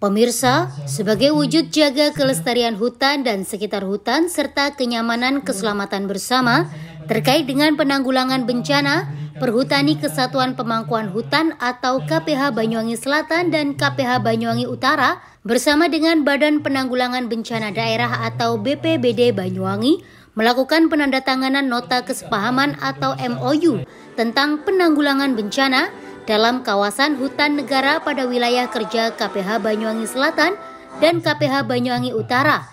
Pemirsa, sebagai wujud jaga kelestarian hutan dan sekitar hutan serta kenyamanan keselamatan bersama terkait dengan penanggulangan bencana, Perhutani Kesatuan Pemangkuan Hutan atau KPH Banyuwangi Selatan dan KPH Banyuwangi Utara bersama dengan Badan Penanggulangan Bencana Daerah atau BPBD Banyuwangi melakukan penandatanganan nota kesepahaman atau MOU tentang penanggulangan bencana dalam kawasan hutan negara pada wilayah kerja KPH Banyuwangi Selatan dan KPH Banyuwangi Utara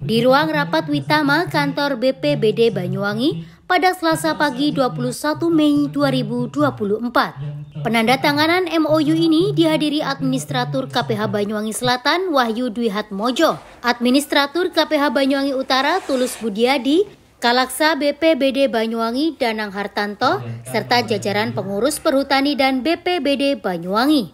di ruang rapat Witama kantor BPBD Banyuwangi pada Selasa pagi 21 Mei 2024. Penandatanganan MOU ini dihadiri Administratur KPH Banyuwangi Selatan Wahyu Dwi Hatmojo, Administratur KPH Banyuwangi Utara Tulus Budiadi, Kalaksa BPBD Banyuwangi Danang Hartanto, serta jajaran pengurus perhutani dan BPBD Banyuwangi.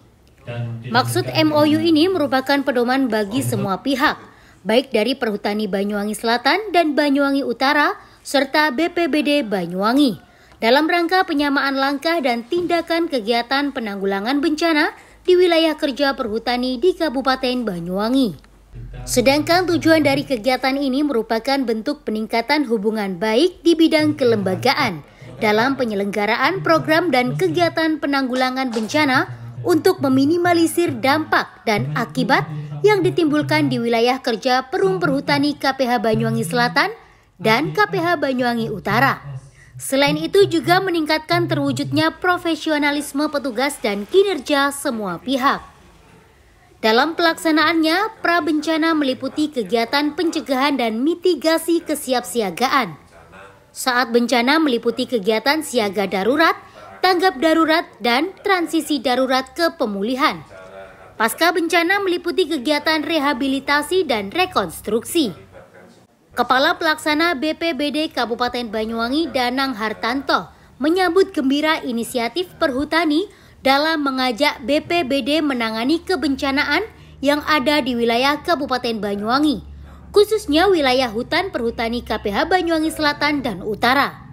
Maksud MOU ini merupakan pedoman bagi semua pihak, baik dari Perhutani Banyuwangi Selatan dan Banyuwangi Utara, serta BPBD Banyuwangi dalam rangka penyamaan langkah dan tindakan kegiatan penanggulangan bencana di wilayah kerja perhutani di Kabupaten Banyuwangi. Sedangkan tujuan dari kegiatan ini merupakan bentuk peningkatan hubungan baik di bidang kelembagaan dalam penyelenggaraan program dan kegiatan penanggulangan bencana untuk meminimalisir dampak dan akibat yang ditimbulkan di wilayah kerja Perum Perhutani KPH Banyuwangi Selatan dan KPH Banyuwangi Utara. Selain itu juga meningkatkan terwujudnya profesionalisme petugas dan kinerja semua pihak. Dalam pelaksanaannya, prabencana meliputi kegiatan pencegahan dan mitigasi kesiapsiagaan. Saat bencana meliputi kegiatan siaga darurat, tanggap darurat, dan transisi darurat ke pemulihan. Pasca bencana meliputi kegiatan rehabilitasi dan rekonstruksi. Kepala Pelaksana BPBD Kabupaten Banyuwangi Danang Hartanto menyambut gembira inisiatif Perhutani dalam mengajak BPBD menangani kebencanaan yang ada di wilayah Kabupaten Banyuwangi, khususnya wilayah hutan perhutani KPH Banyuwangi Selatan dan Utara.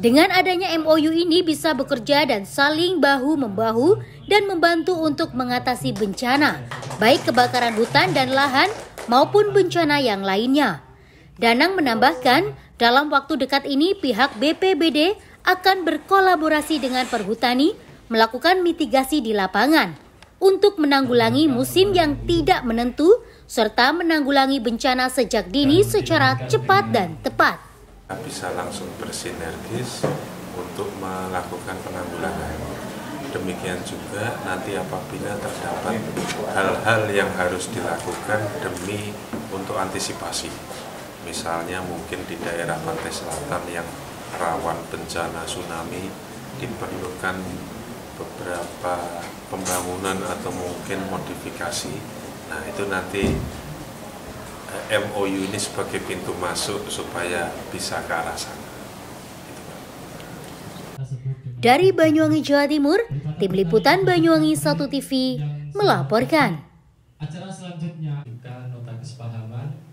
Dengan adanya MOU ini bisa bekerja dan saling bahu-membahu dan membantu untuk mengatasi bencana, baik kebakaran hutan dan lahan maupun bencana yang lainnya. Danang menambahkan, dalam waktu dekat ini pihak BPBD akan berkolaborasi dengan perhutani melakukan mitigasi di lapangan untuk menanggulangi musim yang tidak menentu serta menanggulangi bencana sejak dini secara cepat dan tepat. Bisa langsung bersinergis untuk melakukan penanggulangan demikian juga nanti apabila terdapat hal-hal yang harus dilakukan demi untuk antisipasi misalnya mungkin di daerah pantai selatan yang rawan bencana tsunami diperlukan beberapa pembangunan atau mungkin modifikasi nah itu nanti eh, MOU ini sebagai pintu masuk supaya bisa ke arah sana dari Banyuwangi, Jawa Timur, Tim Liputan Banyuwangi 1 TV melaporkan. Acara selanjutnya bukan nota kesepahaman